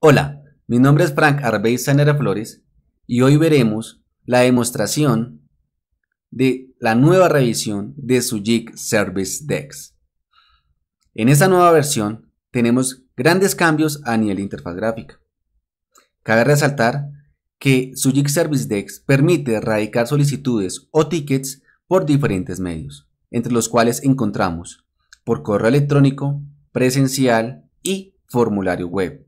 Hola, mi nombre es Frank Arbey Sanera Flores y hoy veremos la demostración de la nueva revisión de su Service Dex. En esta nueva versión tenemos grandes cambios a nivel interfaz gráfica. Cabe resaltar que su Service Dex permite radicar solicitudes o tickets por diferentes medios, entre los cuales encontramos por correo electrónico, presencial y formulario web.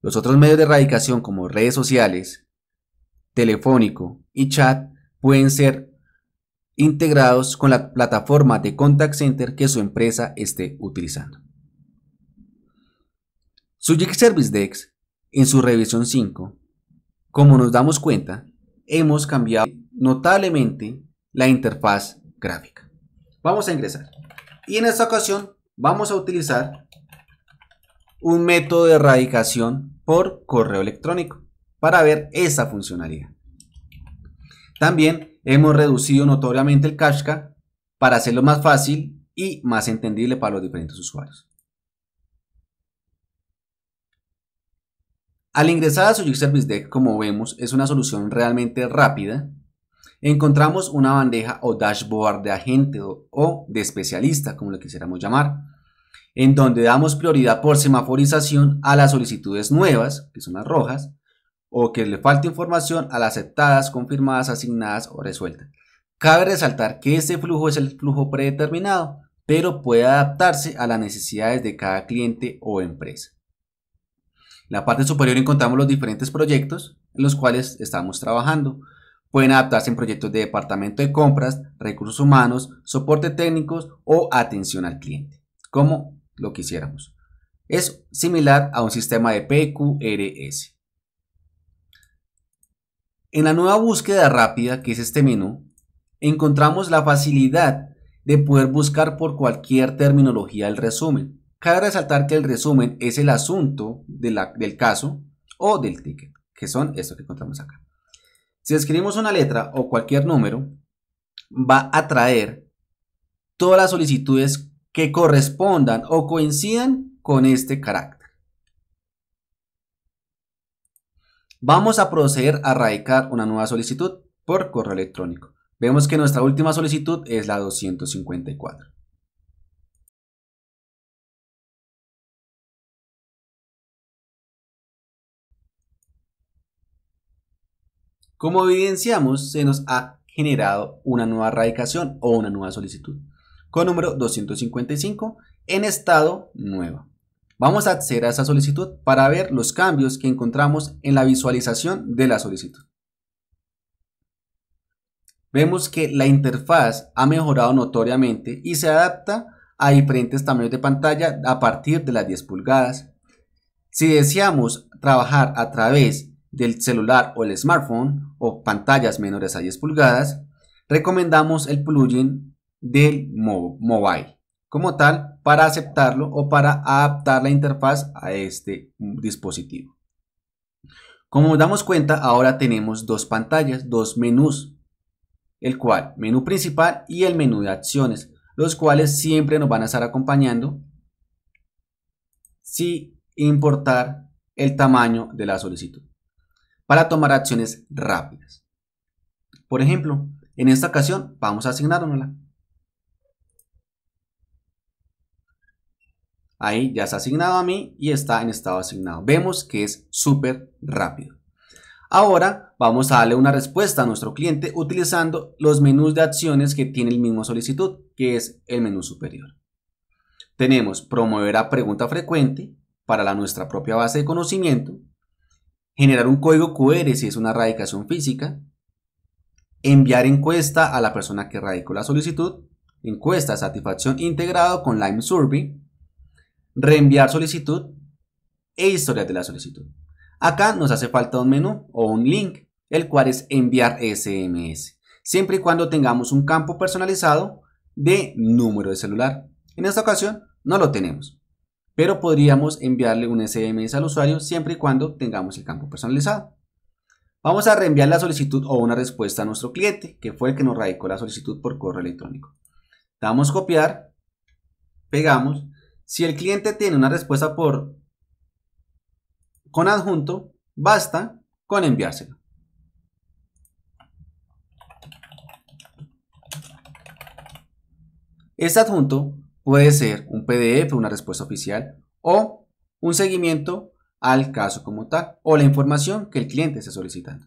Los otros medios de erradicación como redes sociales, telefónico y chat pueden ser integrados con la plataforma de contact center que su empresa esté utilizando. Sujik Service Dex en su revisión 5, como nos damos cuenta, hemos cambiado notablemente la interfaz gráfica. Vamos a ingresar. Y en esta ocasión vamos a utilizar un método de erradicación por correo electrónico para ver esa funcionalidad. También hemos reducido notoriamente el cashback para hacerlo más fácil y más entendible para los diferentes usuarios. Al ingresar a su Service Deck, como vemos, es una solución realmente rápida. Encontramos una bandeja o dashboard de agente o de especialista, como lo quisiéramos llamar, en donde damos prioridad por semaforización a las solicitudes nuevas, que son las rojas, o que le falta información a las aceptadas, confirmadas, asignadas o resueltas. Cabe resaltar que este flujo es el flujo predeterminado, pero puede adaptarse a las necesidades de cada cliente o empresa. En la parte superior encontramos los diferentes proyectos en los cuales estamos trabajando. Pueden adaptarse en proyectos de departamento de compras, recursos humanos, soporte técnico o atención al cliente, como lo que hiciéramos. Es similar a un sistema de PQRS. En la nueva búsqueda rápida, que es este menú, encontramos la facilidad de poder buscar por cualquier terminología el resumen. Cabe resaltar que el resumen es el asunto del caso o del ticket, que son estos que encontramos acá. Si escribimos una letra o cualquier número, va a traer todas las solicitudes que correspondan o coincidan con este carácter. Vamos a proceder a radicar una nueva solicitud por correo electrónico. Vemos que nuestra última solicitud es la 254. Como evidenciamos, se nos ha generado una nueva radicación o una nueva solicitud número 255 en estado nuevo. Vamos a acceder a esa solicitud para ver los cambios que encontramos en la visualización de la solicitud. Vemos que la interfaz ha mejorado notoriamente y se adapta a diferentes tamaños de pantalla a partir de las 10 pulgadas. Si deseamos trabajar a través del celular o el smartphone o pantallas menores a 10 pulgadas, recomendamos el plugin del mobile como tal para aceptarlo o para adaptar la interfaz a este mm, dispositivo. Como damos cuenta, ahora tenemos dos pantallas, dos menús, el cual menú principal y el menú de acciones, los cuales siempre nos van a estar acompañando si importar el tamaño de la solicitud, para tomar acciones rápidas. Por ejemplo, en esta ocasión vamos a asignárnosla. Ahí ya ha asignado a mí y está en estado asignado. Vemos que es súper rápido. Ahora vamos a darle una respuesta a nuestro cliente utilizando los menús de acciones que tiene el mismo solicitud, que es el menú superior. Tenemos promover a pregunta frecuente para la nuestra propia base de conocimiento, generar un código QR si es una radicación física, enviar encuesta a la persona que radicó la solicitud, encuesta satisfacción integrado con Lime Survey, reenviar solicitud e historias de la solicitud. Acá nos hace falta un menú o un link, el cual es enviar SMS, siempre y cuando tengamos un campo personalizado de número de celular. En esta ocasión no lo tenemos, pero podríamos enviarle un SMS al usuario siempre y cuando tengamos el campo personalizado. Vamos a reenviar la solicitud o una respuesta a nuestro cliente, que fue el que nos radicó la solicitud por correo electrónico. Damos copiar, pegamos si el cliente tiene una respuesta por con adjunto, basta con enviárselo. Este adjunto puede ser un PDF, una respuesta oficial o un seguimiento al caso como tal o la información que el cliente está solicitando.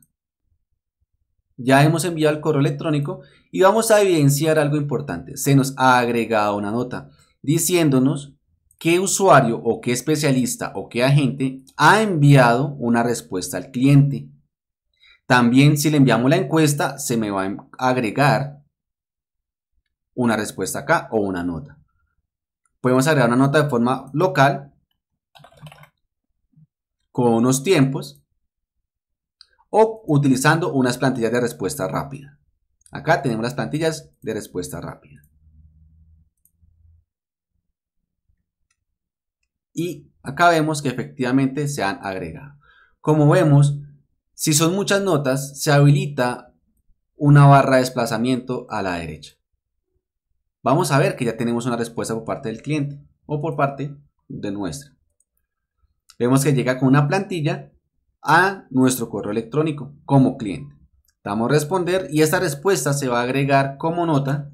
Ya hemos enviado el correo electrónico y vamos a evidenciar algo importante. Se nos ha agregado una nota diciéndonos qué usuario o qué especialista o qué agente ha enviado una respuesta al cliente. También si le enviamos la encuesta, se me va a agregar una respuesta acá o una nota. Podemos agregar una nota de forma local con unos tiempos o utilizando unas plantillas de respuesta rápida. Acá tenemos las plantillas de respuesta rápida. y acá vemos que efectivamente se han agregado. Como vemos, si son muchas notas, se habilita una barra de desplazamiento a la derecha. Vamos a ver que ya tenemos una respuesta por parte del cliente o por parte de nuestra. Vemos que llega con una plantilla a nuestro correo electrónico como cliente. Damos responder y esta respuesta se va a agregar como nota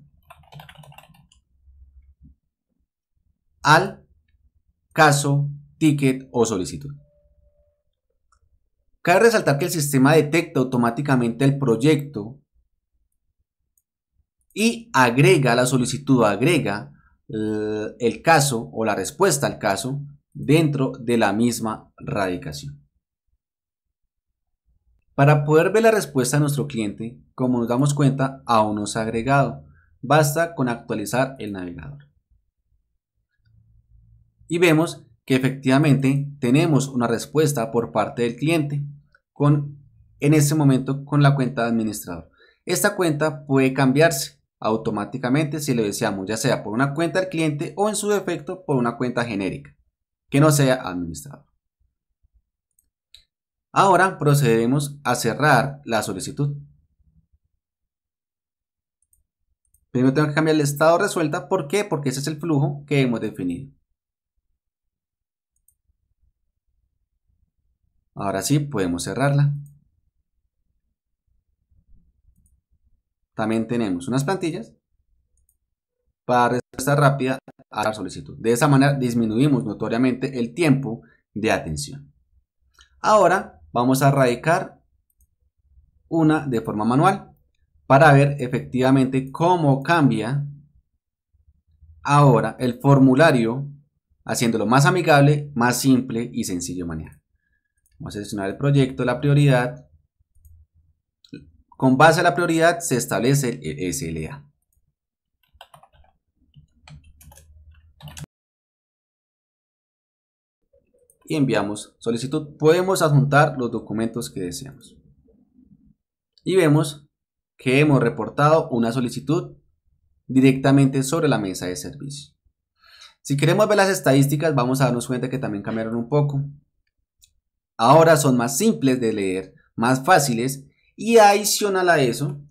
al caso, ticket o solicitud. Cabe resaltar que el sistema detecta automáticamente el proyecto y agrega la solicitud, agrega eh, el caso o la respuesta al caso dentro de la misma radicación. Para poder ver la respuesta de nuestro cliente, como nos damos cuenta, aún no se ha agregado. Basta con actualizar el navegador y vemos que efectivamente tenemos una respuesta por parte del cliente con en ese momento con la cuenta de administrador. Esta cuenta puede cambiarse automáticamente si lo deseamos, ya sea por una cuenta del cliente o en su defecto por una cuenta genérica que no sea administrador. Ahora procedemos a cerrar la solicitud. Primero tengo que cambiar el estado resuelta. ¿Por qué? Porque ese es el flujo que hemos definido. Ahora sí, podemos cerrarla. También tenemos unas plantillas para respuesta rápida a la solicitud. De esa manera disminuimos notoriamente el tiempo de atención. Ahora vamos a radicar una de forma manual para ver efectivamente cómo cambia ahora el formulario haciéndolo más amigable, más simple y sencillo de manejar. Vamos a seleccionar el proyecto, la prioridad. Con base a la prioridad se establece el e SLA. Y enviamos solicitud. Podemos adjuntar los documentos que deseamos. Y vemos que hemos reportado una solicitud directamente sobre la mesa de servicio. Si queremos ver las estadísticas, vamos a darnos cuenta que también cambiaron un poco. Ahora son más simples de leer, más fáciles y adicional a eso,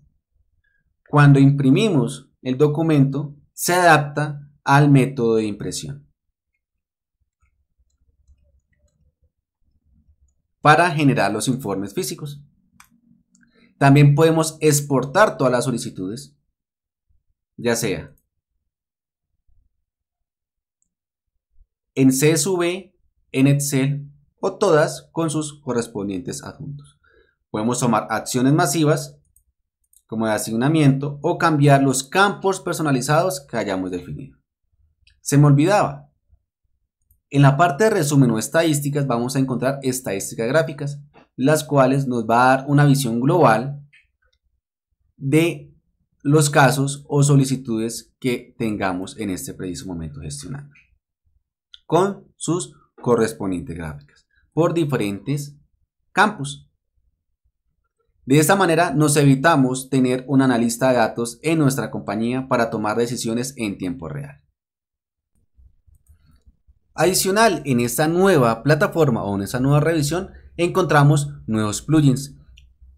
cuando imprimimos el documento, se adapta al método de impresión. Para generar los informes físicos. También podemos exportar todas las solicitudes, ya sea en CSV, en Excel o todas con sus correspondientes adjuntos. Podemos tomar acciones masivas como de asignamiento o cambiar los campos personalizados que hayamos definido. Se me olvidaba. En la parte de resumen o estadísticas vamos a encontrar estadísticas gráficas, las cuales nos va a dar una visión global de los casos o solicitudes que tengamos en este preciso momento gestionando con sus correspondientes gráficas por diferentes campos. De esta manera nos evitamos tener un analista de datos en nuestra compañía para tomar decisiones en tiempo real. Adicional, en esta nueva plataforma o en esta nueva revisión encontramos nuevos plugins.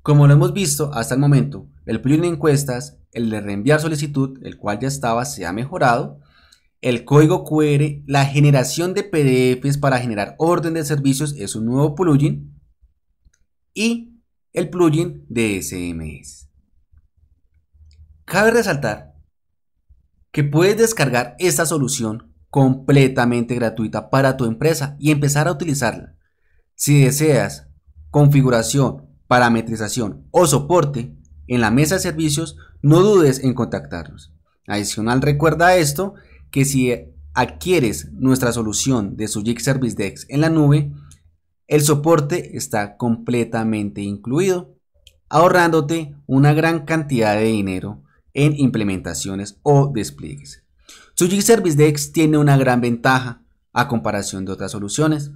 Como lo hemos visto hasta el momento, el plugin de encuestas, el de reenviar solicitud, el cual ya estaba, se ha mejorado el código QR, la generación de PDFs para generar orden de servicios es un nuevo plugin y el plugin de SMS. Cabe resaltar que puedes descargar esta solución completamente gratuita para tu empresa y empezar a utilizarla. Si deseas configuración, parametrización o soporte en la mesa de servicios, no dudes en contactarnos. Adicional recuerda esto que si adquieres nuestra solución de Sujik Service Desk en la nube, el soporte está completamente incluido, ahorrándote una gran cantidad de dinero en implementaciones o despliegues. Sujik Service Desk tiene una gran ventaja a comparación de otras soluciones.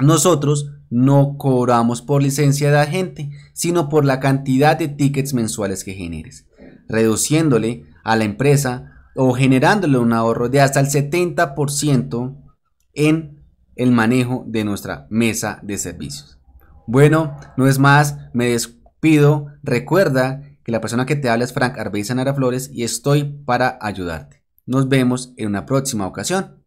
Nosotros no cobramos por licencia de agente, sino por la cantidad de tickets mensuales que generes, reduciéndole a la empresa o generándole un ahorro de hasta el 70% en el manejo de nuestra mesa de servicios. Bueno, no es más, me despido. Recuerda que la persona que te habla es Frank Arbeiza Flores y estoy para ayudarte. Nos vemos en una próxima ocasión.